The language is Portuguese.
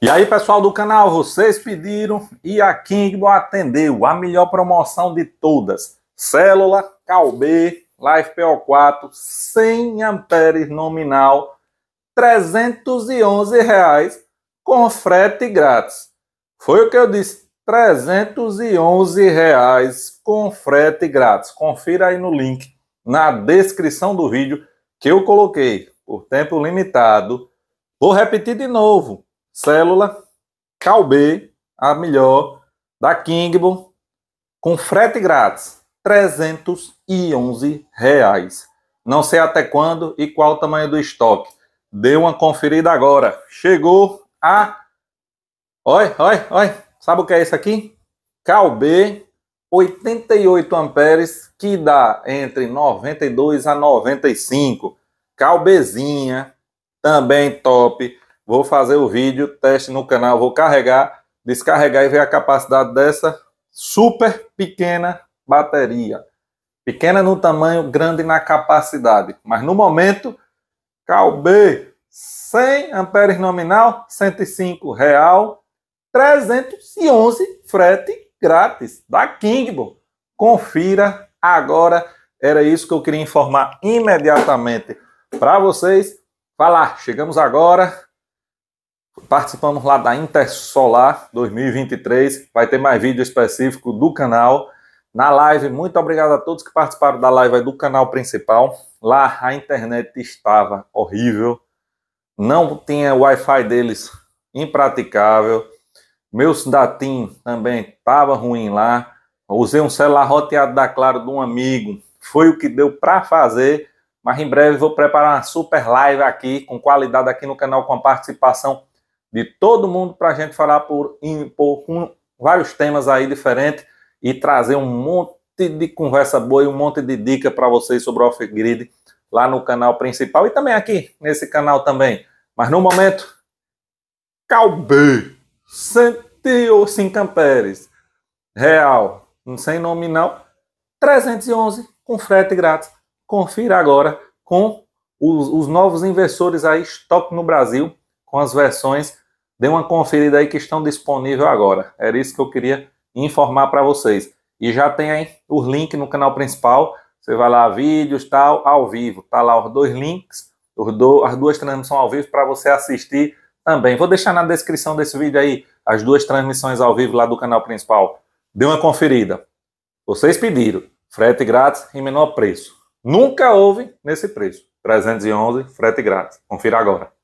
E aí, pessoal do canal, vocês pediram e a Kingdom atendeu a melhor promoção de todas. Célula CalB Life PO4 100 amperes nominal, R$ reais, com frete grátis. Foi o que eu disse, R$ reais com frete grátis. Confira aí no link na descrição do vídeo que eu coloquei por tempo limitado. Vou repetir de novo Célula, Calb, a melhor, da Kingbo, com frete grátis, 311 reais. Não sei até quando e qual o tamanho do estoque. Dê uma conferida agora. Chegou a... Oi, oi, oi. Sabe o que é isso aqui? Calb, 88 amperes, que dá entre 92 a 95. Calbezinha, também top. Vou fazer o vídeo, teste no canal, vou carregar, descarregar e ver a capacidade dessa super pequena bateria. Pequena no tamanho, grande na capacidade. Mas no momento, Calbe, 100 amperes nominal, 105 real, 311 frete grátis da Kingbo. Confira agora. Era isso que eu queria informar imediatamente para vocês. Falar, chegamos agora Participamos lá da Intersolar 2023. Vai ter mais vídeo específico do canal. Na live, muito obrigado a todos que participaram da live do canal principal. Lá a internet estava horrível. Não tinha Wi-Fi deles impraticável. Meu datim também estava ruim lá. Usei um celular roteado da Claro de um amigo. Foi o que deu para fazer. Mas em breve vou preparar uma super live aqui, com qualidade aqui no canal, com a participação de todo mundo para a gente falar por, em, por vários temas aí diferentes e trazer um monte de conversa boa e um monte de dica para vocês sobre off-grid lá no canal principal e também aqui nesse canal também. Mas no momento, Calbi, Centio amperes real, sem nominal, 311 com frete grátis. Confira agora com os, os novos investidores aí, estoque no Brasil, com as versões Dê uma conferida aí que estão disponíveis agora. Era isso que eu queria informar para vocês. E já tem aí os links no canal principal. Você vai lá, vídeos, tal, ao vivo. Tá lá os dois links, os do, as duas transmissões ao vivo para você assistir também. Vou deixar na descrição desse vídeo aí as duas transmissões ao vivo lá do canal principal. Dê uma conferida. Vocês pediram frete grátis e menor preço. Nunca houve nesse preço. 311, frete grátis. Confira agora.